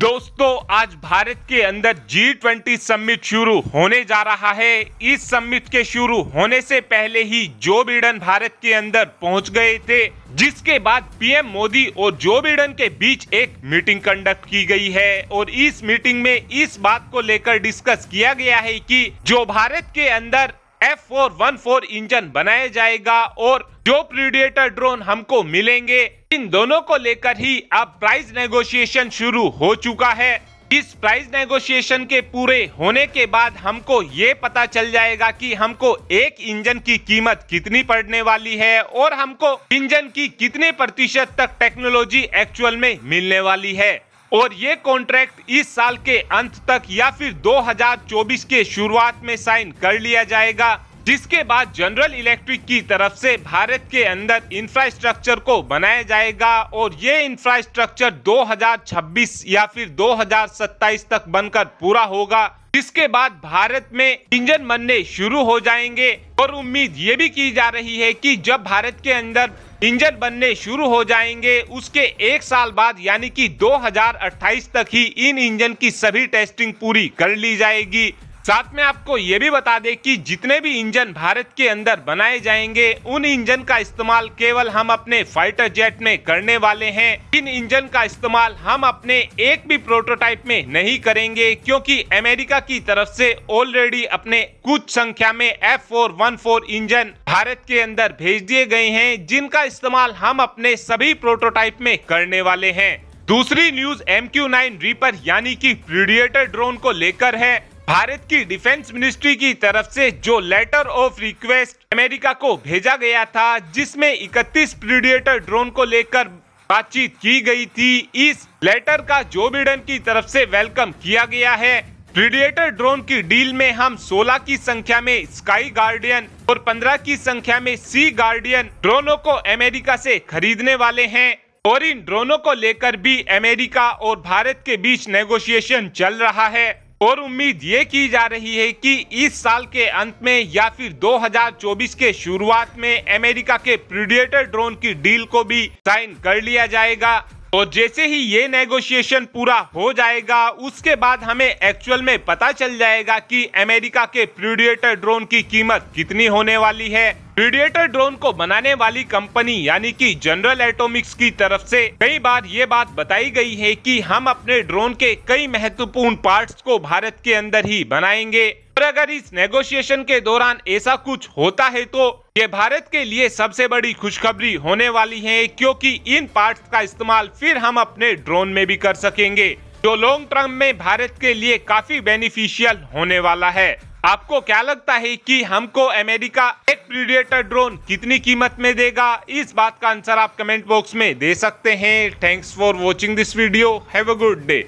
दोस्तों आज भारत के अंदर जी ट्वेंटी समिट शुरू होने जा रहा है इस समिट के शुरू होने से पहले ही जो बिडन भारत के अंदर पहुंच गए थे जिसके बाद पीएम मोदी और जो बिडन के बीच एक मीटिंग कंडक्ट की गई है और इस मीटिंग में इस बात को लेकर डिस्कस किया गया है कि जो भारत के अंदर F four one four engine बनाया जाएगा और जो प्रीडिएटर ड्रोन हमको मिलेंगे इन दोनों को लेकर ही अब प्राइस नेगोशिएशन शुरू हो चुका है इस प्राइस नेगोशिएशन के पूरे होने के बाद हमको ये पता चल जाएगा कि हमको एक इंजन की कीमत कितनी पड़ने वाली है और हमको इंजन की कितने प्रतिशत तक टेक्नोलॉजी एक्चुअल में मिलने वाली है और ये कॉन्ट्रैक्ट इस साल के अंत तक या फिर 2024 के शुरुआत में साइन कर लिया जाएगा जिसके बाद जनरल इलेक्ट्रिक की तरफ से भारत के अंदर इंफ्रास्ट्रक्चर को बनाया जाएगा और ये इंफ्रास्ट्रक्चर 2026 या फिर 2027 तक बनकर पूरा होगा जिसके बाद भारत में इंजन बनने शुरू हो जाएंगे और उम्मीद ये भी की जा रही है कि जब भारत के अंदर इंजन बनने शुरू हो जाएंगे उसके एक साल बाद यानी कि 2028 तक ही इन इंजन की सभी टेस्टिंग पूरी कर ली जाएगी साथ में आपको ये भी बता दें कि जितने भी इंजन भारत के अंदर बनाए जाएंगे उन इंजन का इस्तेमाल केवल हम अपने फाइटर जेट में करने वाले हैं इन इंजन का इस्तेमाल हम अपने एक भी प्रोटोटाइप में नहीं करेंगे क्योंकि अमेरिका की तरफ से ऑलरेडी अपने कुछ संख्या में F four one four engine Bharat के अंदर भेज दिए गए हैं जिनका इस्तेमाल हम अपने सभी प्रोटोटाइप में करने वाले हैं दूसरी news M Q nine reaper यानी कि प्रीडिएटर ड्रोन को लेकर है भारत की डिफेंस मिनिस्ट्री की तरफ से जो लेटर ऑफ रिक्वेस्ट अमेरिका को भेजा गया था जिसमें 31 प्रीडिएटर ड्रोन को लेकर बातचीत की गई थी इस लेटर का जो बिडन की तरफ से वेलकम किया गया है प्रीडिएटर ड्रोन की डील में हम 16 की संख्या में स्काई गार्डियन और 15 की संख्या में सी गार्डियन ड्रोनों को अमेरिका से खरीदने वाले हैं और इन ड्रोनों को लेकर भी अमेरिका और भारत के बीच नेगोशिएशन चल रहा है और उम्मीद ये की जा रही है कि इस साल के अंत में या फिर 2024 के शुरुआत में अमेरिका के प्रीडिएटर ड्रोन की डील को भी साइन कर लिया जाएगा तो जैसे ही ये नेगोशिएशन पूरा हो जाएगा उसके बाद हमें एक्चुअल में पता चल जाएगा कि अमेरिका के प्रीडिएटर ड्रोन की कीमत कितनी होने वाली है प्रीडिएटर ड्रोन को बनाने वाली कंपनी यानी कि जनरल एटोमिक्स की तरफ से कई बार ये बात बताई गई है कि हम अपने ड्रोन के कई महत्वपूर्ण पार्ट्स को भारत के अंदर ही बनाएंगे और अगर इस नेगोशिएशन के दौरान ऐसा कुछ होता है तो ये भारत के लिए सबसे बड़ी खुशखबरी होने वाली है क्योंकि इन पार्ट का इस्तेमाल फिर हम अपने ड्रोन में भी कर सकेंगे जो लॉन्ग टर्म में भारत के लिए काफी बेनिफिशियल होने वाला है आपको क्या लगता है कि हमको अमेरिका एक प्रीडेटर ड्रोन कितनी कीमत में देगा इस बात का आंसर आप कमेंट बॉक्स में दे सकते हैं thanks for watching this video have a good day